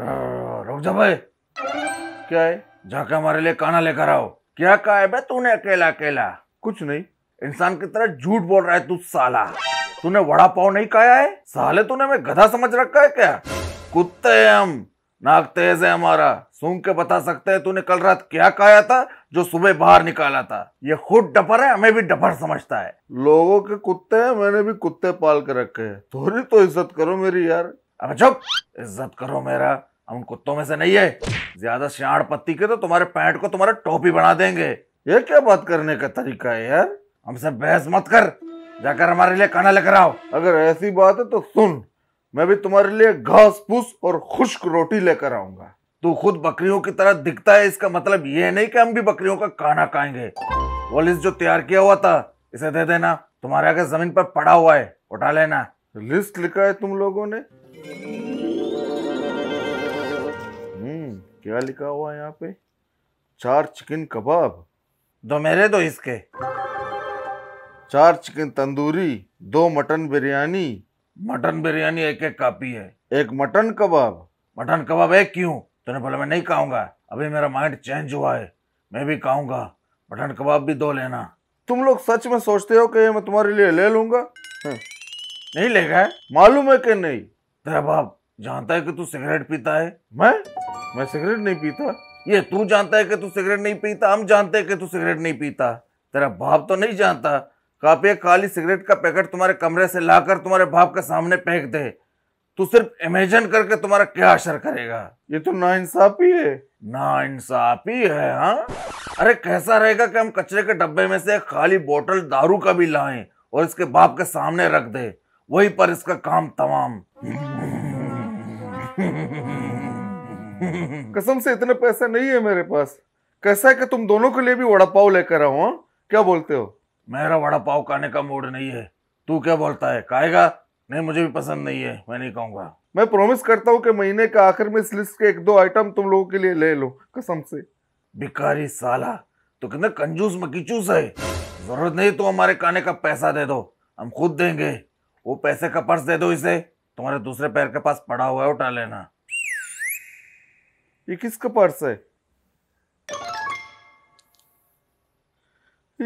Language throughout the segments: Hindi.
रुक जा भाई क्या है जाके हमारे लिए काना लेकर आओ क्या कहा है भाई तूने अकेला अकेला कुछ नहीं इंसान की तरह झूठ बोल रहा है तू साला तूने वड़ा पाव नहीं खाया है साले तूने हमें गधा समझ रखा है क्या कुत्ते हैं हम नाक तेज है हमारा सुन के बता सकते हैं तूने कल रात क्या खाया था जो सुबह बाहर निकाला था ये खुद डपर है हमें भी डपर समझता है लोगों के कुत्ते हैं मैंने भी कुत्ते पाल के रखे हैं थोड़ी तो इज्जत करो मेरी यार अब चुप इज्जत करो मेरा हम कुत्तों में से नहीं है ज्यादा सियाड़ पत्ती के तो तुम्हारे पैंट को तुम्हारा टोपी बना देंगे ये क्या बात करने का तरीका है यार हमसे बहस मत कर जाकर हमारे लिए खाना लेकर आओ अगर ऐसी बात है तो सुन मैं भी तुम्हारे लिए घास फूस और खुश्क रोटी लेकर आऊंगा तू खुद बकरियों की तरह दिखता है इसका मतलब ये नहीं कि हम भी बकरियों का खाना खाएंगे वो लिस्ट जो तैयार किया हुआ था इसे दे देना तुम्हारे आगे जमीन पर पड़ा हुआ है उठा लेना लिस्ट लिखा है तुम लोगों ने हम्म क्या लिखा हुआ है यहाँ पे चार चिकन कबाब दो मेरे दो इसके चार चिकन तंदूरी दो मटन बिरयानी मटन बिरयानी एक एक कापी है एक मटन कबाब मटन कबाब एक क्यों तूने बोला मैं नहीं खाऊंगा अभी मेरा माइंड चेंज हुआ है मैं भी खाऊंगा मटन कबाब भी दो लेना तुम लोग सच में सोचते हो कि मैं तुम्हारे लिए ले लूंगा नहीं लेगा मालूम है कि नहीं तेरा बाप जानता है कि तू सिगरेट पीता है मैं मैं सिगरेट नहीं पीता ये तू जानता है कि तू सिगरेट नहीं पीता हम जानते हैं कि तू सिगरेट नहीं पीता तेरा बाप तो नहीं जानता काफी एक काली सिगरेट का पैकेट तुम्हारे कमरे से लाकर तुम्हारे बाप के सामने फेंक दे तू सिर्फ इमेजिन करके तुम्हारा क्या असर करेगा ये तो ना इंसाफी है ना इंसाफी है हाँ अरे कैसा रहेगा कि हम कचरे के डब्बे में से खाली बोतल दारू का भी लाएं और इसके बाप के सामने रख दें वहीं पर इसका काम तमाम कसम से इतने पैसे नहीं है मेरे पास कैसा है कि तुम दोनों के लिए भी वड़ा पाव लेकर आओ हाँ? क्या बोलते हो मेरा वड़ा पाव खाने का मूड नहीं है तू क्या बोलता है खाएगा नहीं मुझे भी पसंद नहीं है मैं नहीं कहूंगा मैं प्रॉमिस करता हूँ कि महीने के आखिर में इस लिस्ट के एक दो आइटम तुम लोगों के लिए ले लो कसम से बिकारी साला तो कितना कंजूस मकीचूस है जरूरत नहीं तो हमारे खाने का पैसा दे दो हम खुद देंगे वो पैसे का पर्स दे दो इसे तुम्हारे दूसरे पैर के पास पड़ा हुआ है उठा लेना ये किसका पर्स है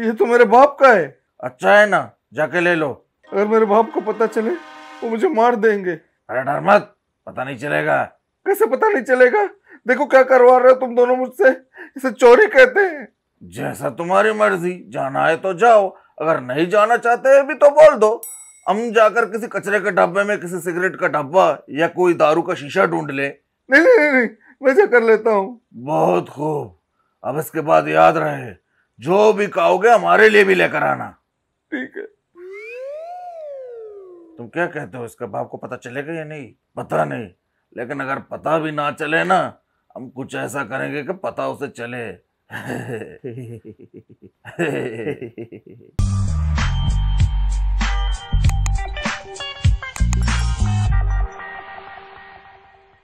ये तो मेरे बाप का है अच्छा है ना जाके ले लो अगर मेरे बाप को पता चले वो मुझे मार देंगे अरे डर मत पता नहीं चलेगा कैसे पता नहीं चलेगा देखो क्या करवा रहे हो तुम दोनों मुझसे इसे चोरी कहते हैं जैसा तुम्हारी मर्जी जाना है तो जाओ अगर नहीं जाना चाहते भी तो बोल दो हम जाकर किसी कचरे के डब्बे में किसी सिगरेट का डब्बा या कोई दारू का शीशा ढूंढ ले नहीं नहीं नहीं मैं चेक कर लेता हूँ बहुत खूब अब इसके बाद याद रहे जो भी खाओगे हमारे लिए भी लेकर आना ठीक है तुम क्या कहते हो इसके बाप को पता चलेगा या नहीं पता नहीं लेकिन अगर पता भी ना चले ना हम कुछ ऐसा करेंगे कि पता उसे चले